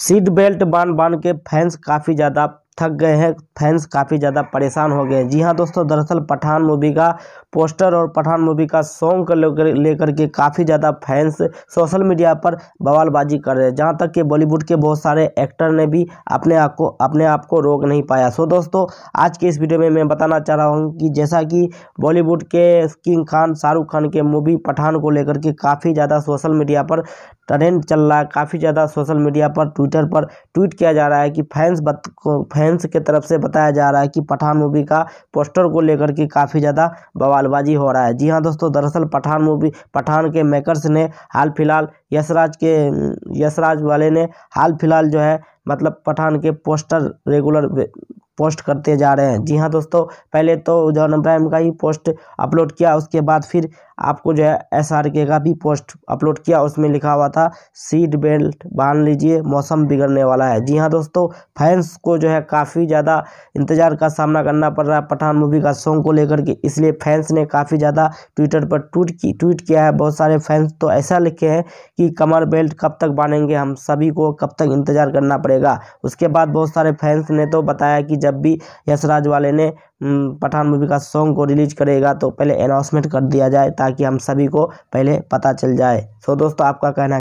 seat belt बांध बांध के फैंस काफ़ी ज़्यादा थक गए हैं फैंस काफ़ी ज़्यादा परेशान हो गए हैं जी हाँ दोस्तों दरअसल पठान मूवी का पोस्टर और पठान मूवी का सॉन्ग को लेकर के काफ़ी ज़्यादा फैंस सोशल मीडिया पर बवालबाजी कर रहे हैं जहाँ तक कि बॉलीवुड के बहुत सारे एक्टर ने भी अपने आप को अपने आप को रोक नहीं पाया सो दोस्तों आज के इस वीडियो में मैं बताना चाह रहा हूँ कि जैसा कि बॉलीवुड के किंग खान शाहरुख खान के मूवी पठान को लेकर के काफ़ी ज़्यादा सोशल मीडिया पर ट्रेंड चल रहा है काफ़ी ज़्यादा सोशल मीडिया पर ट्विटर पर ट्वीट किया जा रहा है कि फैंस फैंस के तरफ से बताया जा रहा है कि पठान मूवी का पोस्टर को लेकर के काफ़ी ज़्यादा बवालबाजी हो रहा है जी हाँ दोस्तों दरअसल पठान मूवी पठान के मेकर्स ने हाल फिलहाल यशराज के यशराज वाले ने हाल फिलहाल जो है मतलब पठान के पोस्टर रेगुलर पोस्ट करते जा रहे हैं जी हाँ दोस्तों पहले तो जॉन अब्राहम का ही पोस्ट अपलोड किया उसके बाद फिर आपको जो है एस आर के का भी पोस्ट अपलोड किया उसमें लिखा हुआ था सीट बेल्ट बांध लीजिए मौसम बिगड़ने वाला है जी हाँ दोस्तों फैंस को जो है काफ़ी ज़्यादा इंतज़ार का सामना करना पड़ रहा है पठान मूवी का सॉन्ग को लेकर के इसलिए फैंस ने काफ़ी ज़्यादा ट्विटर पर ट्वीट की ट्वीट किया है बहुत सारे फैंस तो ऐसा लिखे हैं कि कमर बेल्ट कब तक बांधेंगे हम सभी को कब तक इंतज़ार करना पड़ेगा उसके बाद बहुत सारे फैंस ने तो बताया कि जब भी यशराज वाले ने पठान मूवी का सॉन्ग को रिलीज करेगा तो पहले अनाउंसमेंट कर दिया जाए ताकि हम सभी को पहले पता चल जाए सो दोस्तों आपका कहना